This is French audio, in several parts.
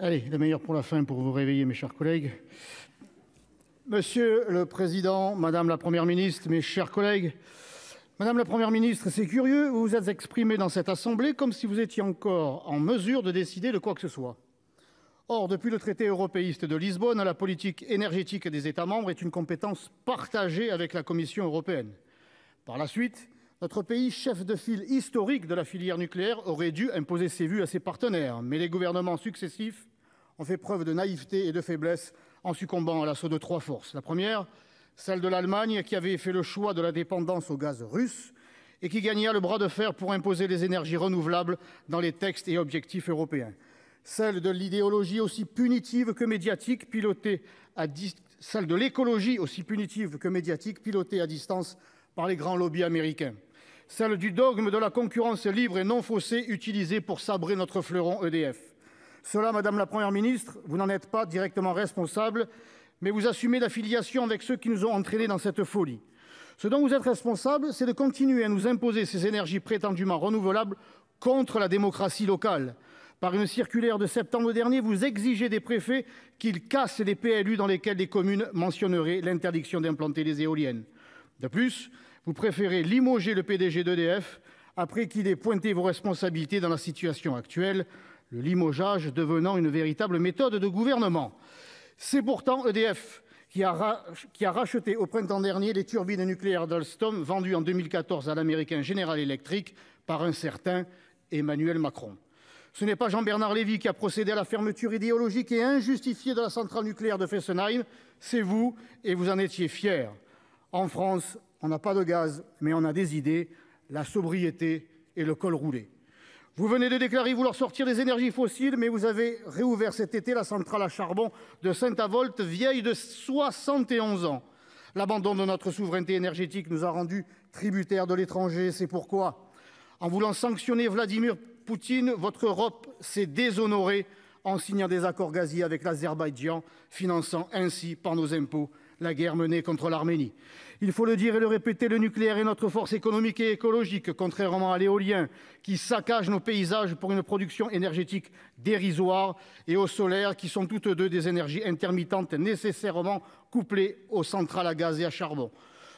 Allez, le meilleur pour la fin, pour vous réveiller, mes chers collègues. Monsieur le Président, Madame la Première Ministre, mes chers collègues, Madame la Première Ministre, c'est curieux, vous vous êtes exprimée dans cette Assemblée comme si vous étiez encore en mesure de décider de quoi que ce soit. Or, depuis le traité européiste de Lisbonne, la politique énergétique des États membres est une compétence partagée avec la Commission européenne. Par la suite, notre pays, chef de file historique de la filière nucléaire, aurait dû imposer ses vues à ses partenaires, mais les gouvernements successifs ont fait preuve de naïveté et de faiblesse en succombant à l'assaut de trois forces. La première, celle de l'Allemagne, qui avait fait le choix de la dépendance au gaz russe et qui gagna le bras de fer pour imposer les énergies renouvelables dans les textes et objectifs européens. Celle de l'idéologie aussi punitive que médiatique, pilotée à celle de l'écologie aussi punitive que médiatique, pilotée à distance par les grands lobbies américains celle du dogme de la concurrence libre et non faussée utilisée pour sabrer notre fleuron EDF. Cela, madame la Première ministre, vous n'en êtes pas directement responsable, mais vous assumez l'affiliation avec ceux qui nous ont entraînés dans cette folie. Ce dont vous êtes responsable, c'est de continuer à nous imposer ces énergies prétendument renouvelables contre la démocratie locale. Par une circulaire de septembre dernier, vous exigez des préfets qu'ils cassent les PLU dans lesquels les communes mentionneraient l'interdiction d'implanter les éoliennes. De plus, vous préférez limoger le PDG d'EDF après qu'il ait pointé vos responsabilités dans la situation actuelle, le limogeage devenant une véritable méthode de gouvernement. C'est pourtant EDF qui a, racheté au printemps dernier les turbines nucléaires d'Alstom vendues en 2014 à l'américain General Electric par un certain Emmanuel Macron. Ce n'est pas Jean-Bernard Lévy qui a procédé à la fermeture idéologique et injustifiée de la centrale nucléaire de Fessenheim, c'est vous, et vous en étiez fiers. En France, on n'a pas de gaz, mais on a des idées, la sobriété et le col roulé. Vous venez de déclarer vouloir sortir des énergies fossiles, mais vous avez réouvert cet été la centrale à charbon de Saint-Avold, vieille de 71 ans. L'abandon de notre souveraineté énergétique nous a rendus tributaires de l'étranger. C'est pourquoi, en voulant sanctionner Vladimir Poutine, votre Europe s'est déshonorée en signant des accords gaziers avec l'Azerbaïdjan, finançant ainsi par nos impôts la guerre menée contre l'Arménie. Il faut le dire et le répéter, le nucléaire est notre force économique et écologique, contrairement à l'éolien qui saccage nos paysages pour une production énergétique dérisoire et au solaire qui sont toutes deux des énergies intermittentes nécessairement couplées aux centrales à gaz et à charbon.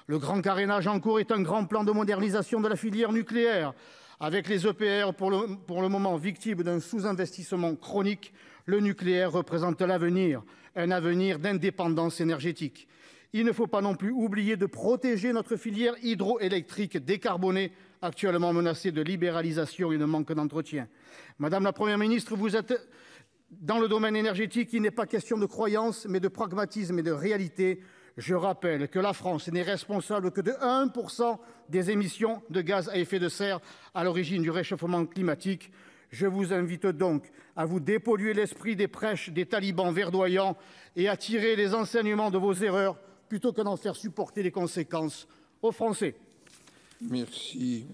Le grand carénage en cours est un grand plan de modernisation de la filière nucléaire avec les EPR, pour le, moment victimes d'un sous-investissement chronique, le nucléaire représente l'avenir, un avenir d'indépendance énergétique. Il ne faut pas non plus oublier de protéger notre filière hydroélectrique décarbonée, actuellement menacée de libéralisation et de manque d'entretien. Madame la Première ministre, vous êtes dans le domaine énergétique, il n'est pas question de croyance mais de pragmatisme et de réalité. Je rappelle que la France n'est responsable que de 1 des émissions de gaz à effet de serre à l'origine du réchauffement climatique. Je vous invite donc à vous dépolluer l'esprit des prêches des talibans verdoyants et à tirer les enseignements de vos erreurs, plutôt que d'en faire supporter les conséquences aux Français. Merci.